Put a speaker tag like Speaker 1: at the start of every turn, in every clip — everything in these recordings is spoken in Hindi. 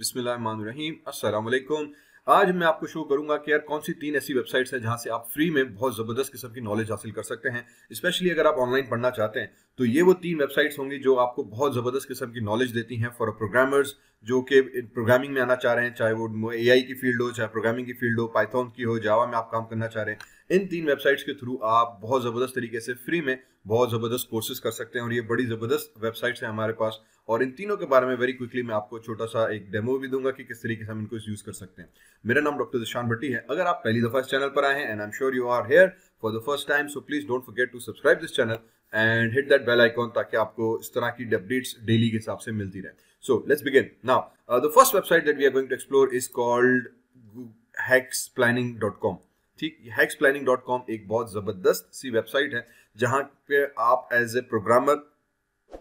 Speaker 1: बिस्मिल्लाहिर्रहमानिर्रहीम आज मैं आपको शो करूंगा कि यार कौन सी तीन ऐसी वेबसाइट्स हैं जहां से आप फ्री में बहुत ज़बरदस्त किस्म की नॉलेज हासिल कर सकते हैं स्पेशली अगर आप ऑनलाइन पढ़ना चाहते हैं तो ये वो तीन वेबसाइट्स होंगी जो आपको बहुत ज़बरदस्त किस्म की नॉलेज देती हैं फॉर प्रोग्रामर्स जो कि प्रोग्रामिंग में आना चाह रहे हैं चाहे वो ए की फील्ड हो चाहे प्रोग्रामिंग की फील्ड हो पाइथॉन की हो जावा में आप काम करना चाह रहे हैं इन तीन वेबसाइट्स के थ्रू आप बहुत ज़बरदस्त तरीके से फ्री में बहुत ज़बरदस्त कोर्सेज कर सकते हैं और ये बड़ी ज़बरदस्त वेबसाइट्स हैं हमारे पास और इन तीनों के बारे में वेरी क्विकली मैं आपको छोटा सा एक डेमो भी दूंगा कि किस तरीके से हम इनको यूज कर सकते हैं मेरा नाम डॉक्टर दिशान भट्टी है अगर आप पहली दफा इस चैनल पर आए हैं and I am sure you are here for the first time so please don't forget to subscribe this channel and hit that bell icon ताकि आपको इस तरह की अपडेट्स डेली के हिसाब से मिलती रहे so let's begin now the first website that we are going to explore is called Hacksplaining dot com ठीक हैक्स प्लानिंग डॉट कॉम एक बहुत जबरदस्त सी वेबसाइट है जहां पे आप as a programmer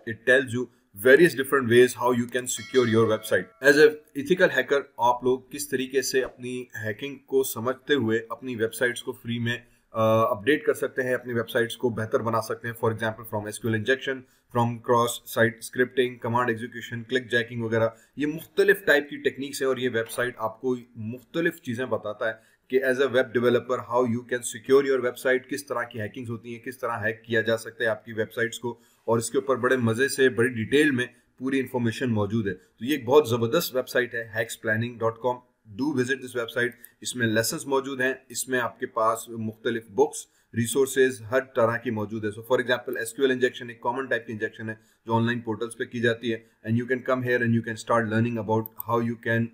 Speaker 1: it tells you various different ways how you can secure your website as a hacker आप लोग किस तरीके से अपनी हैकिंग को समझते हुए अपनी वेबसाइट्स को फ्री में अपडेट uh, कर सकते हैं अपनी वेबसाइट्स को बेहतर बना सकते हैं for example from SQL injection from cross site scripting command execution clickjacking वगैरह ये मुख्तलिफ टाइप की टेक्निक्स है और ये वेबसाइट आपको मुख्तलिफ चीज़ें बताता है कि as a web developer how you can secure your website किस तरह की हैकिंग्स होती हैं किस तरह हैक किया जा सकता है आपकी वेबसाइट्स को और इसके ऊपर बड़े मज़े से बड़ी डिटेल में पूरी इन्फॉर्मेशन मौजूद है तो ये एक बहुत ज़बरदस्त वेबसाइट है Hacksplaining dot com do visit this website इसमें लेसन मौजूद हैं इसमें आपके पास मुख्तलिफ बुक्स रिसोर्सेज हर तरह की मौजूद है so for example S injection एक कॉमन टाइप की इंजेक्शन है जो ऑनलाइन पोर्टल्स पे की जाती है and you can come here and you can start learning about how you can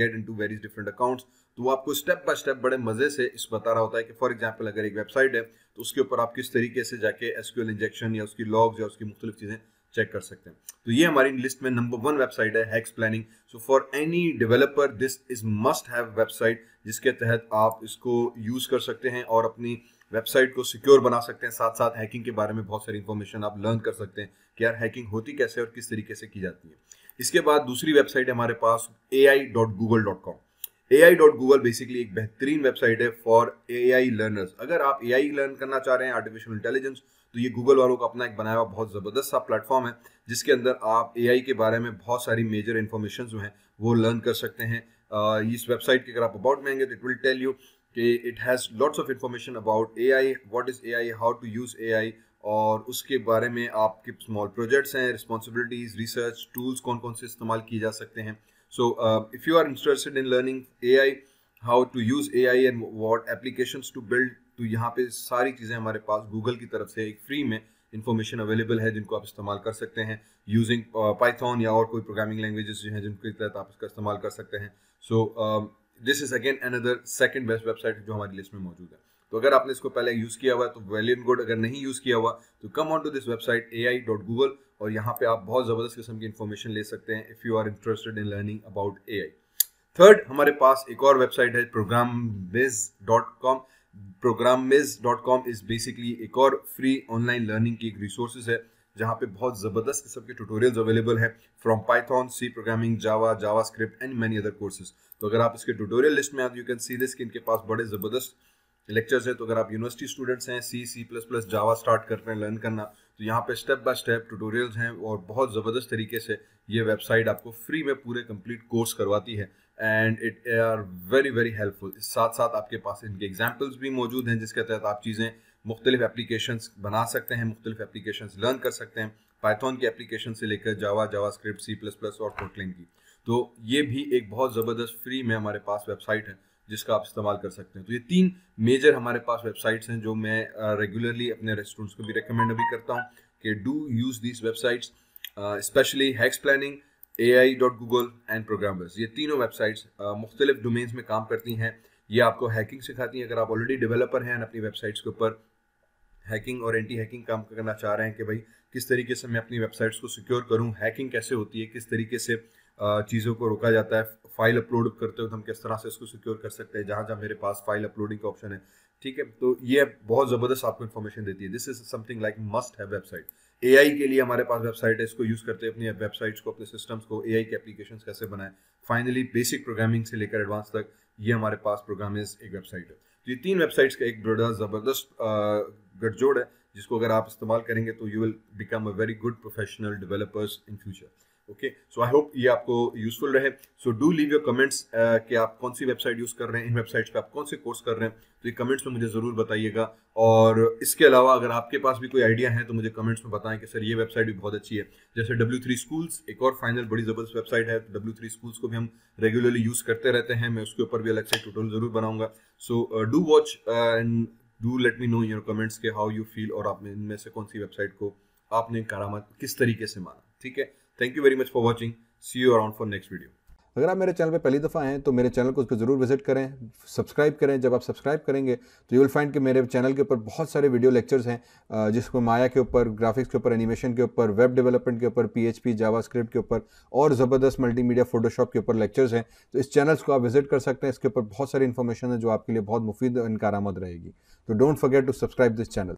Speaker 1: get in to various different accounts तो वो आपको स्टेप बाय स्टेप बड़े मजे से इस बता रहा होता है कि फॉर एग्जाम्पल अगर एक वेबसाइट है तो उसके ऊपर आप किस तरीके से जाके एस इंजेक्शन या उसकी लॉग्स या उसकी मुख्तलिफ चीज़ें चेक कर सकते हैं तो ये हमारी लिस्ट में नंबर वन वेबसाइट है Hacksplaining so for any developer this is must have website जिसके तहत आप इसको यूज़ कर सकते हैं और अपनी वेबसाइट को सिक्योर बना सकते हैं साथ साथ हैकिंग के बारे में बहुत सारी इन्फॉर्मेशन आप लर्न कर सकते हैं कि यार हैकिंग होती कैसे और किस तरीके से की जाती है इसके बाद दूसरी वेबसाइट है हमारे पास A I dot Google dot com A Google basically एक बेहतरीन वेबसाइट है फॉर ए आई लर्नर्स अगर आप ए आई लर्न करना चाह रहे हैं आर्टिफिशियल इंटेलिजेंस तो ये गूगल वालों का अपना एक बनाया हुआ बहुत ज़बरदस्त सा प्लेटफॉर्म है जिसके अंदर आप ए आई के बारे में बहुत सारी मेजर इन्फॉर्मेशन जो हैं वो लर्न कर सकते हैं इस वेबसाइट के अगर आप अबाउट में आएंगे तो इट विल टेल यू कि it has lots of information about A I what is A I how to use A I और उसके बारे में आपके स्मॉल प्रोजेक्ट्स हैं रिस्पॉन्सिबिलिटीज़ रिसर्च टूल्स कौन कौन से इस्तेमाल किए जा सकते हैं So uh, if you are interested in learning AI, how to use AI and what applications to build, तो यहाँ पे सारी चीज़ें हमारे पास गूगल की तरफ से एक फ्री में इन्फॉर्मेशन अवेलेबल है जिनको आप इस्तेमाल कर सकते हैं यूजिंग पाइथॉन uh, या और कोई प्रोग्रामिंग लैंग्वेजेस जो हैं जिनके तहत आप इसका इस्तेमाल कर सकते हैं so this is again another second best website जो हमारी लिस्ट में मौजूद है तो अगर आपने इसको पहले यूज़ तो किया हुआ तो वेल एंड गुड अगर नहीं यूज़ किया हुआ तो come on to this website A I dot Google और यहाँ पे आप बहुत ज़बरदस्त किस्म की इन्फॉर्मेशन ले सकते हैं if you are interested in learning about A third हमारे पास एक और वेबसाइट है Programiz dot com Programiz dot com is basically एक और फ्री ऑनलाइन लर्निंग की एक रिसोर्सेज है जहाँ पे बहुत ज़बरदस्त किस्म के ट्यूटोरियल्स अवेलेबल हैं from Python C programming Java JavaScript and many other courses तो अगर आप इसके ट्यूटोरियल लिस्ट में आते यू कैन सी दिस कि इनके पास बड़े ज़बरदस्त लेक्चर्स हैं तो अगर आप यूनिवर्सिटी स्टूडेंट्स हैं C C plus plus Java start कर रहे हैं लर्न करना तो यहाँ पे स्टेप बाय स्टेप ट्यूटोरियल्स हैं और बहुत ज़बरदस्त तरीके से ये वेबसाइट आपको फ्री में पूरे कंप्लीट कोर्स करवाती है and it are very very helpful साथ साथ आपके पास इनके एग्जाम्पल्स भी मौजूद हैं जिसके तहत आप चीज़ें मुख्तलिफ एप्लीकेशन बना सकते हैं मुख्तलिफ एप्लीकेशन लर्न कर सकते हैं पाइथन की एप्लीकेशन से लेकर Java JavaScript C plus plus और कोटलिन की तो ये भी एक बहुत ज़बरदस्त फ्री में हमारे पास वेबसाइट है जिसका आप इस्तेमाल कर सकते हैं तो ये तीन मेजर हमारे पास वेबसाइट्स हैं जो मैं रेगुलरली अपने रेस्टोरेंट्स को भी रिकमेंड अभी करता हूँ कि do use these websites specially Hacksplaining A I dot Google and programmers ये तीनों वेबसाइट्स मुख्तलिफ डोमेन्स में काम करती हैं ये आपको हैकिंग सिखाती हैं अगर आप ऑलरेडी डेवलपर हैं अपनी वेबसाइट्स के ऊपर हैकिंग और एंटी हैकिंग काम करना चाह रहे हैं कि भाई किस तरीके से मैं अपनी वेबसाइट्स को सिक्योर करूं हैकिंग कैसे होती है किस तरीके से चीज़ों को रोका जाता है फाइल अपलोड करते वक्त हम किस तरह से इसको सिक्योर कर सकते हैं जहाँ जहाँ मेरे पास फाइल अपलोडिंग का ऑप्शन है ठीक है तो ये बहुत ज़बरदस्त आपको इन्फॉर्मेशन देती है this is something like must have website ए के लिए हमारे पास वेबसाइट है इसको यूज़ करते हैं अपनी वेबसाइट्स को अपने सिस्टम्स को ए के एप्लीकेशन कैसे बनाएं फाइनली बेसिक प्रोग्रामिंग से लेकर एडवांस तक ये हमारे पास प्रोग्राम एक वेबसाइट है तो ये तीन वेबसाइट्स का एक बड़ा ज़बरदस्त गठजोड़ है जिसको अगर आप इस्तेमाल करेंगे तो you will become a very good professional developers in future okay so I hope ये आपको यूजफुल रहे so do leave your comments कि आप कौन सी वेबसाइट यूज़ कर रहे हैं इन वेबसाइट्स पे आप कौन से कोर्स कर रहे हैं तो ये कमेंट्स में मुझे ज़रूर बताइएगा और इसके अलावा अगर आपके पास भी कोई आइडिया है तो मुझे कमेंट्स में बताएं कि सर ये वेबसाइट भी बहुत अच्छी है जैसे डब्ल्यू थ्री स्कूल्स एक और फाइनल बड़ी ज़बरदस्त वेबसाइट है डब्ल्यू थ्री स्कूल्स को भी हम रेगुलरली यूज़ करते रहते हैं मैं उसके ऊपर भी अलग से टोटल ज़रूर बनाऊंगा so do watch and do let me know your comments के हाउ यू फील और आप इनमें से कौन सी वेबसाइट को आपने करामा किस तरीके से माना ठीक है thank you very much for watching see you around for next video अगर आप मेरे चैनल पर पहली दफ़ा हैं तो मेरे चैनल को उस पर ज़रूर विजिट करें सब्सक्राइब करें जब आप सब्सक्राइब करेंगे तो यू विल फाइंड कि मेरे चैनल के ऊपर बहुत सारे वीडियो लेक्चर्स हैं जिसको माया के ऊपर ग्राफिक्स के ऊपर एनिमेशन के ऊपर वेब डेवलपमेंट के ऊपर पीएचपी जावास्क्रिप्ट के ऊपर और ज़बरदस्त मल्टीमीडिया फोटोशॉप के ऊपर लेक्चर्स हैं तो इस चैनल्स को आप विजिट कर सकते हैं इसके ऊपर बहुत सारी इन्फॉर्मेशन है जो आपके लिए बहुत मुफीद और इनकार आमद रहेगी तो don't forget to subscribe this channel